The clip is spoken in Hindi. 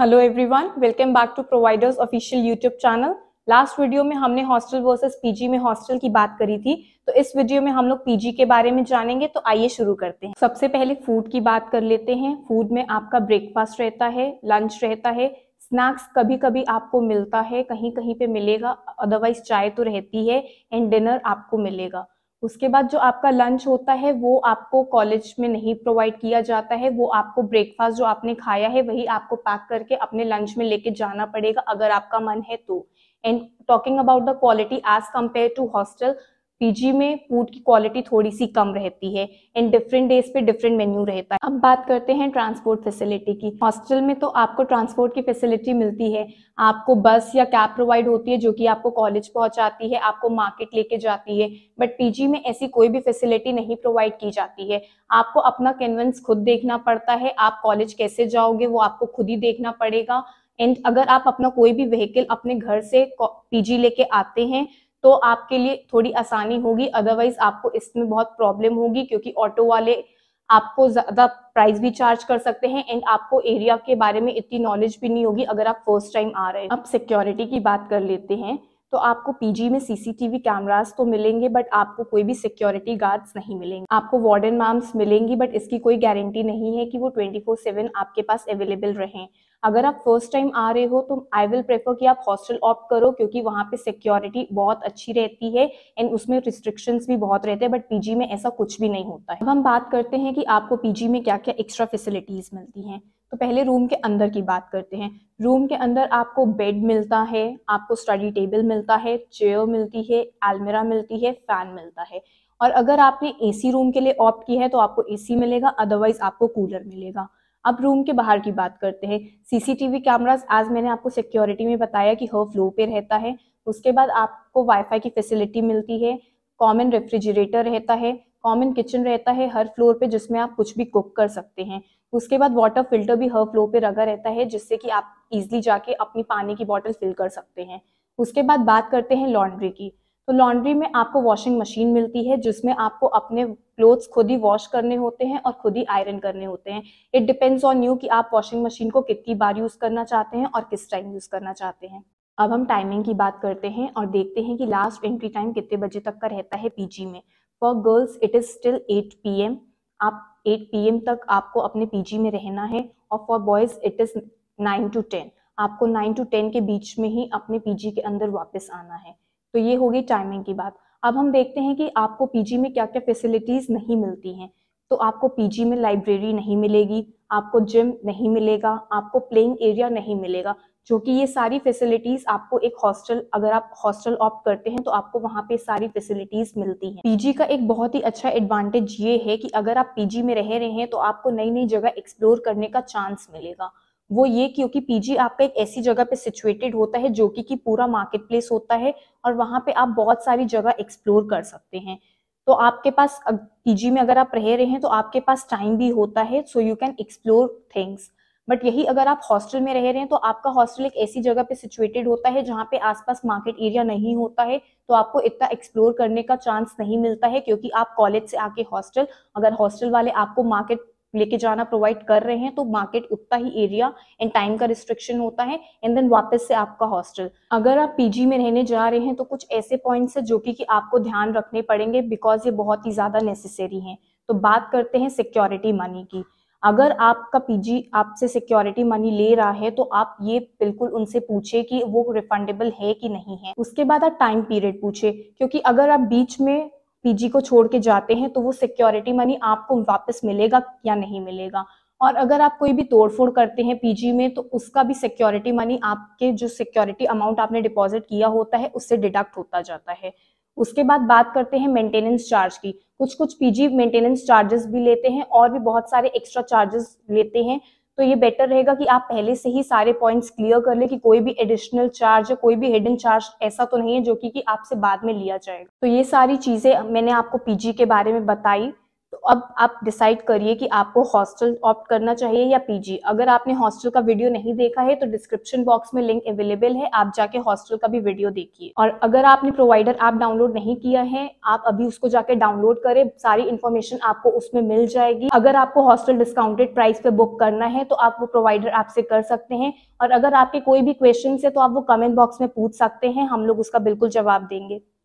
hello everyone welcome back to providers official YouTube channel last video में हमने हॉस्टल वर्सेस पीजी में हॉस्टल की बात करी थी तो इस वीडियो में हम लोग पीजी के बारे में जानेंगे तो आइए शुरू करते हैं सबसे पहले फूड की बात कर लेते हैं फूड में आपका ब्रेकफास्ट रहता है लंच रहता है स्नैक्स कभी कभी आपको मिलता है कहीं कहीं पे मिलेगा अदरवाइज चाय तो रहती है एंड डिनर आपको मिलेगा उसके बाद जो आपका लंच होता है वो आपको कॉलेज में नहीं प्रोवाइड किया जाता है वो आपको ब्रेकफास्ट जो आपने खाया है वही आपको पैक करके अपने लंच में लेके जाना पड़ेगा अगर आपका मन है तो and talking about the quality as compare to hostel PG में फूड की क्वालिटी थोड़ी सी कम रहती है एंड डिफरेंट डेज पे डिफरेंट मेन्यू रहता है अब बात करते हैं ट्रांसपोर्ट फैसिलिटी की हॉस्टल में तो आपको ट्रांसपोर्ट की फैसिलिटी मिलती है आपको बस या कैब प्रोवाइड होती है जो कि आपको कॉलेज पहुंचाती है आपको मार्केट लेके जाती है बट पीजी में ऐसी कोई भी फैसिलिटी नहीं प्रोवाइड की जाती है आपको अपना कन्वेंस खुद देखना पड़ता है आप कॉलेज कैसे जाओगे वो आपको खुद ही देखना पड़ेगा एंड अगर आप अपना कोई भी व्हीकल अपने घर से पीजी लेके आते हैं तो आपके लिए थोड़ी आसानी होगी अदरवाइज आपको इसमें बहुत प्रॉब्लम होगी क्योंकि ऑटो वाले आपको ज्यादा प्राइस भी चार्ज कर सकते हैं एंड आपको एरिया के बारे में इतनी नॉलेज भी नहीं होगी अगर आप फर्स्ट टाइम आ रहे हैं अब सिक्योरिटी की बात कर लेते हैं तो आपको पीजी में सीसीटीवी कैमरास तो मिलेंगे बट आपको कोई भी सिक्योरिटी गार्ड्स नहीं मिलेंगे आपको वार्डन मैम्स मिलेंगी बट इसकी कोई गारंटी नहीं है कि वो ट्वेंटी फोर सेवन आपके पास अवेलेबल रहें अगर आप फर्स्ट टाइम आ रहे हो तो आई विल प्रेफर कि आप हॉस्टल ऑप्ट करो क्योंकि वहाँ पे सिक्योरिटी बहुत अच्छी रहती है एंड उसमें रिस्ट्रिक्शंस भी बहुत रहते हैं बट पीजी में ऐसा कुछ भी नहीं होता है अब हम बात करते हैं कि आपको पीजी में क्या क्या एक्स्ट्रा फैसिलिटीज मिलती हैं तो पहले रूम के अंदर की बात करते हैं रूम के अंदर आपको बेड मिलता है आपको स्टडी टेबल मिलता है चेयर मिलती है अलमेरा मिलती है फैन मिलता है और अगर आपने एसी रूम के लिए ऑप्ट किया है तो आपको एसी मिलेगा अदरवाइज आपको कूलर मिलेगा अब रूम के बाहर की बात करते हैं सीसीटीवी कैमरास आज मैंने आपको सिक्योरिटी में बताया कि हर फ्लो पे रहता है उसके बाद आपको वाईफाई की फैसिलिटी मिलती है कॉमन रेफ्रिजरेटर रहता है कॉमन किचन रहता है हर फ्लोर पे जिसमें आप कुछ भी कुक कर सकते हैं उसके बाद वाटर फिल्टर भी हर फ्लोर पे रगा रहता है जिससे कि आप इजिली जाके अपनी पानी की बॉटल फिल कर सकते हैं उसके बाद बात करते हैं लॉन्ड्री की तो लॉन्ड्री में आपको वॉशिंग मशीन मिलती है जिसमें आपको अपने क्लोथ्स खुद ही वॉश करने होते हैं और खुद ही आयरन करने होते हैं इट डिपेंड्स ऑन यू कि आप वॉशिंग मशीन को कितनी बार यूज़ करना चाहते हैं और किस टाइम यूज़ करना चाहते हैं अब हम टाइमिंग की बात करते हैं और देखते हैं कि लास्ट एंट्री टाइम कितने बजे तक का रहता है पीजी में for girls it is still 8 M आप 8 एम तक आपको अपने पीजी में रहना है और for boys it is 9 to 10 आपको 9 टू 10 के बीच में ही अपने पीजी के अंदर वापस आना है तो ये होगी टाइमिंग की बात अब हम देखते हैं कि आपको पीजी में क्या क्या फैसिलिटीज नहीं मिलती हैं तो आपको पीजी में लाइब्रेरी नहीं मिलेगी आपको जिम नहीं मिलेगा आपको प्लेइंग एरिया नहीं मिलेगा जो कि ये सारी फैसिलिटीज आपको एक हॉस्टल अगर आप हॉस्टल ऑप्ट करते हैं तो आपको वहां पे सारी फैसिलिटीज मिलती हैं पीजी का एक बहुत ही अच्छा एडवांटेज ये है कि अगर आप पीजी में रह रहे हैं तो आपको नई नई जगह एक्सप्लोर करने का चांस मिलेगा वो ये क्योंकि पीजी आपका एक ऐसी जगह पे सिचुएटेड होता है जो कि की पूरा मार्केट प्लेस होता है और वहां पे आप बहुत सारी जगह एक्सप्लोर कर सकते हैं तो आपके पास पीजी में अगर आप रह रहे हैं तो आपके पास टाइम भी होता है so you can explore things but यही अगर आप हॉस्टल में रह रहे हैं तो आपका हॉस्टल एक ऐसी जगह पे सिचुएटेड होता है जहाँ पे आसपास मार्केट एरिया नहीं होता है तो आपको इतना एक्सप्लोर करने का चांस नहीं मिलता है क्योंकि आप कॉलेज से आके हॉस्टल अगर हॉस्टल वाले आपको मार्केट लेके जाना प्रोवाइड कर रहे हैं तो मार्केट उतना ही एरिया एंड टाइम का रिस्ट्रिक्शन होता है एंड देन वापस से आपका हॉस्टल अगर आप पीजी में रहने जा रहे हैं तो कुछ ऐसे पॉइंट्स हैं जो कि, आपको ध्यान रखने पड़ेंगे बिकॉज ये बहुत ही ज्यादा नेसेसरी है तो बात करते हैं सिक्योरिटी मनी की अगर आपका पीजी आपसे सिक्योरिटी मनी ले रहा है तो आप ये बिल्कुल उनसे पूछे कि वो रिफंडेबल है कि नहीं है उसके बाद आप टाइम पीरियड पूछे क्योंकि अगर आप बीच में पीजी को छोड़ के जाते हैं तो वो सिक्योरिटी मनी आपको वापस मिलेगा या नहीं मिलेगा और अगर आप कोई भी तोड़फोड़ करते हैं पीजी में तो उसका भी सिक्योरिटी मनी आपके जो सिक्योरिटी अमाउंट आपने डिपॉजिट किया होता है उससे डिडक्ट होता जाता है उसके बाद बात करते हैं मेंटेनेंस चार्ज की कुछ कुछ पीजी मेंटेनेंस चार्जेस भी लेते हैं और भी बहुत सारे एक्स्ट्रा चार्जेस लेते हैं तो ये बेटर रहेगा कि आप पहले से ही सारे पॉइंट्स क्लियर कर ले कि कोई भी एडिशनल चार्ज या कोई भी हिडन चार्ज ऐसा तो नहीं है जो कि, कि आपसे बाद में लिया जाएगा तो ये सारी चीजें मैंने आपको पीजी के बारे में बताई अब आप डिसाइड करिए कि आपको हॉस्टल ऑप्ट करना चाहिए या पीजी अगर आपने हॉस्टल का वीडियो नहीं देखा है तो डिस्क्रिप्शन बॉक्स में लिंक अवेलेबल है आप जाके हॉस्टल का भी वीडियो देखिए और अगर आपने प्रोवाइडर ऐप डाउनलोड नहीं किया है आप अभी उसको जाके डाउनलोड करें सारी इन्फॉर्मेशन आपको उसमें मिल जाएगी अगर आपको हॉस्टल डिस्काउंटेड प्राइस पे बुक करना है तो आप वो प्रोवाइडर ऐप से कर सकते हैं और अगर आपके कोई भी क्वेश्चन है तो आप वो कमेंट बॉक्स में पूछ सकते हैं हम लोग उसका बिल्कुल जवाब देंगे